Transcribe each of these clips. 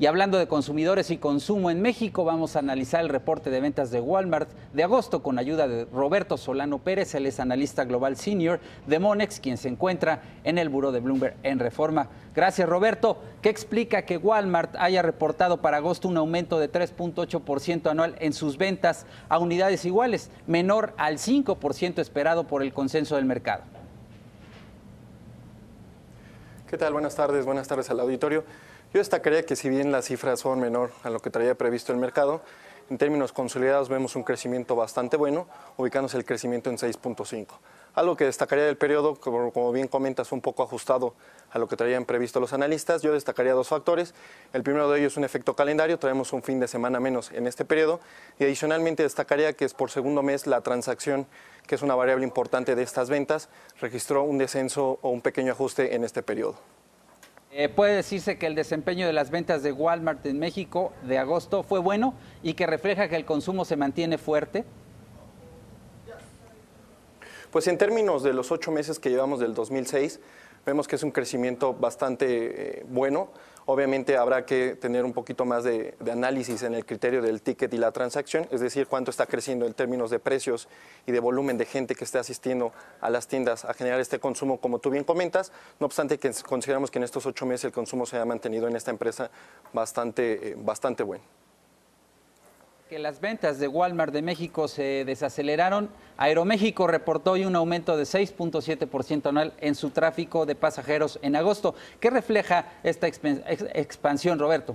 Y hablando de consumidores y consumo en México, vamos a analizar el reporte de ventas de Walmart de agosto con ayuda de Roberto Solano Pérez, él es analista global senior de Monex, quien se encuentra en el buro de Bloomberg en Reforma. Gracias, Roberto. ¿Qué explica que Walmart haya reportado para agosto un aumento de 3.8% anual en sus ventas a unidades iguales, menor al 5% esperado por el consenso del mercado? ¿Qué tal? Buenas tardes, buenas tardes al auditorio. Yo destacaría que si bien las cifras son menor a lo que traía previsto el mercado, en términos consolidados vemos un crecimiento bastante bueno, ubicándose el crecimiento en 6.5. Algo que destacaría del periodo, como bien comentas, un poco ajustado a lo que traían previsto los analistas, yo destacaría dos factores. El primero de ellos es un efecto calendario, traemos un fin de semana menos en este periodo y adicionalmente destacaría que es por segundo mes la transacción, que es una variable importante de estas ventas, registró un descenso o un pequeño ajuste en este periodo. Eh, puede decirse que el desempeño de las ventas de Walmart en México de agosto fue bueno y que refleja que el consumo se mantiene fuerte. Pues en términos de los ocho meses que llevamos del 2006, vemos que es un crecimiento bastante eh, bueno. Obviamente habrá que tener un poquito más de, análisis en el criterio del ticket y la transacción, es decir, cuánto está creciendo en términos de precios y de volumen de gente que esté asistiendo a las tiendas a generar este consumo, como tú bien comentas. No obstante, que consideramos que en estos ocho meses el consumo se ha mantenido en esta empresa bastante, eh, bastante bueno que las ventas de Walmart de México se desaceleraron, Aeroméxico reportó hoy un aumento de 6.7% anual en su tráfico de pasajeros en agosto. ¿Qué refleja esta expansión, Roberto?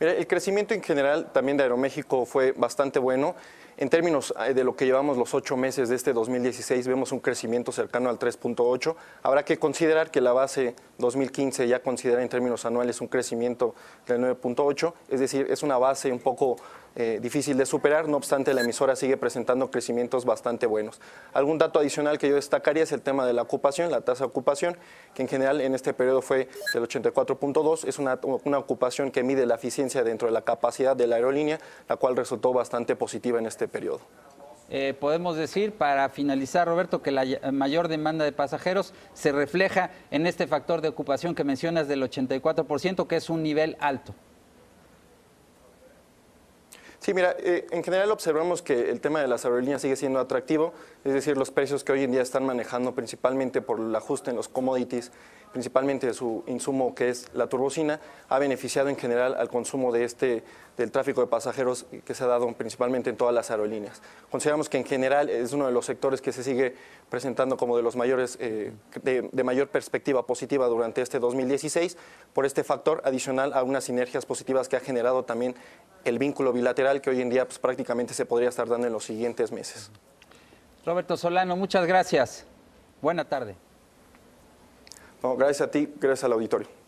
Mira, el crecimiento en general también de Aeroméxico fue bastante bueno. En términos eh, de lo que llevamos los ocho meses de este 2016, vemos un crecimiento cercano al 3.8. Habrá que considerar que la base 2015 ya considera en términos anuales un crecimiento del 9.8, es decir, es una base un poco eh, difícil de superar, no obstante la emisora sigue presentando crecimientos bastante buenos. Algún dato adicional que yo destacaría es el tema de la ocupación, la tasa de ocupación, que en general en este periodo fue del 84.2, es una, ocupación que mide la eficiencia dentro de la capacidad de la aerolínea, la cual resultó bastante positiva en este periodo. Eh, podemos decir, para finalizar, Roberto, que la mayor demanda de pasajeros se refleja en este factor de ocupación que mencionas del 84%, que es un nivel alto. Sí, mira, eh, en general observamos que el tema de las aerolíneas sigue siendo atractivo, es decir, los precios que hoy en día están manejando principalmente por el ajuste en los commodities, principalmente de su insumo que es la turbocina, ha beneficiado en general al consumo de este, del tráfico de pasajeros que se ha dado principalmente en todas las aerolíneas. Consideramos que en general es uno de los sectores que se sigue presentando como de los mayores, eh, de mayor perspectiva positiva durante este 2016, por este factor adicional a unas sinergias positivas que ha generado también el vínculo bilateral que hoy en día pues, prácticamente se podría estar dando en los siguientes meses. Roberto Solano, muchas gracias. Buena tarde. gracias a ti, gracias al auditorio.